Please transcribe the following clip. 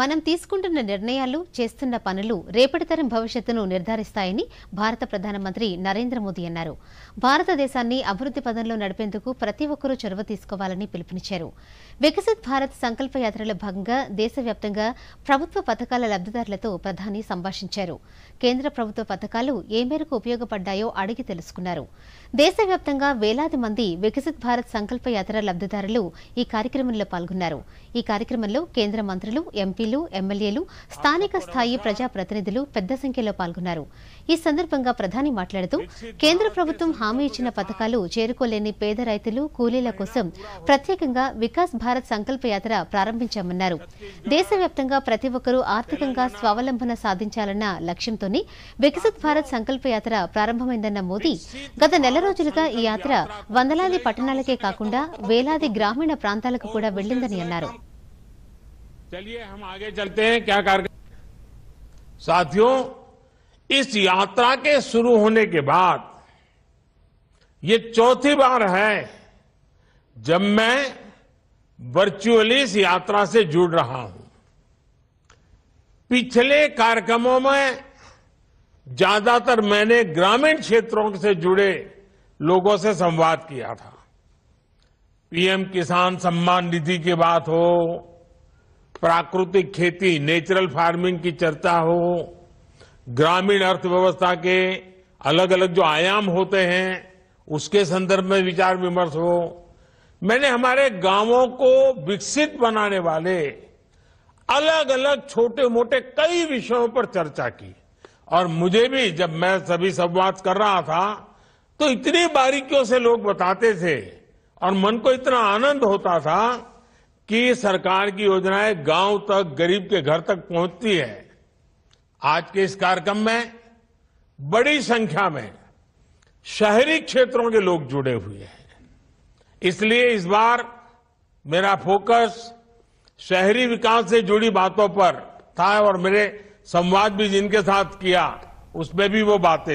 మనం తీసుకుంటున్న నిర్ణయాలు చేస్తున్న పనులు రేపటితరం భవిష్యత్తును నిర్ధారిస్తాయని భారత ప్రధానమంత్రి నరేంద్ర మోదీ అన్నారు భారతదేశాన్ని అభివృద్ధి పదంలో నడిపేందుకు ప్రతి ఒక్కరూ చొరవ తీసుకోవాలని పిలుపునిచ్చారు వికసిత్ భారత్ సంకల్ప యాత్రలో భాగంగా దేశవ్యాప్తంగా ప్రభుత్వ పథకాల లబ్దిదారులతో ప్రధాని సంభాషించారు కేంద్ర ప్రభుత్వ పథకాలు ఏ మేరకు ఉపయోగపడ్డాయో అడిగి తెలుసుకున్నారు దేశవ్యాప్తంగా వేలాది మంది వికసిత్ భారత్ సంకల్ప యాత్ర లబ్దిదారులు ఈ కార్యక్రమంలో పాల్గొన్నారు ఈ కార్యక్రమంలో కేంద్ర మంత్రులు ఎంపీ ఎంపీలు ఎమ్మెల్యేలు స్థానిక స్థాయి ప్రజాప్రతినిధులు పెద్ద సంఖ్యలో పాల్గొన్నారు ఈ సందర్భంగా ప్రధాని మాట్లాడుతూ కేంద్ర ప్రభుత్వం హామీ ఇచ్చిన పథకాలు చేరుకోలేని పేద రైతులు కూలీల కోసం ప్రత్యేకంగా వికాస్ భారత్ సంకల్ప యాత్ర ప్రారంభించామన్నారు దేశవ్యాప్తంగా ప్రతి ఒక్కరూ ఆర్థికంగా స్వావలంబన సాధించాలన్న లక్ష్యంతోనే వికసిత్ భారత్ సంకల్ప యాత్ర ప్రారంభమైందన్న మోదీ గత నెల రోజులుగా ఈ యాత్ర వందలాది పట్టణాలకే కాకుండా వేలాది గ్రామీణ ప్రాంతాలకు కూడా వెళ్లిందని అన్నారు चलिए हम आगे चलते हैं क्या कार्यक्रम साथियों इस यात्रा के शुरू होने के बाद ये चौथी बार है जब मैं वर्चुअली इस यात्रा से जुड़ रहा हूं पिछले कार्यक्रमों में ज्यादातर मैंने ग्रामीण क्षेत्रों से जुड़े लोगों से संवाद किया था पीएम किसान सम्मान निधि की बात हो प्राकृतिक खेती नेचुरल फार्मिंग की चर्चा हो ग्रामीण अर्थव्यवस्था के अलग अलग जो आयाम होते हैं उसके संदर्भ में विचार विमर्श हो मैंने हमारे गांवों को विकसित बनाने वाले अलग अलग छोटे मोटे कई विषयों पर चर्चा की और मुझे भी जब मैं सभी संवाद कर रहा था तो इतनी बारीकियों से लोग बताते थे और मन को इतना आनंद होता था कि सरकार की योजनाएं गांव तक गरीब के घर तक पहुंचती है आज के इस कार्यक्रम में बड़ी संख्या में शहरी क्षेत्रों के लोग जुड़े हुए हैं इसलिए इस बार मेरा फोकस शहरी विकास से जुड़ी बातों पर था और मेरे संवाद भी जिनके साथ किया उसमें भी वो बातें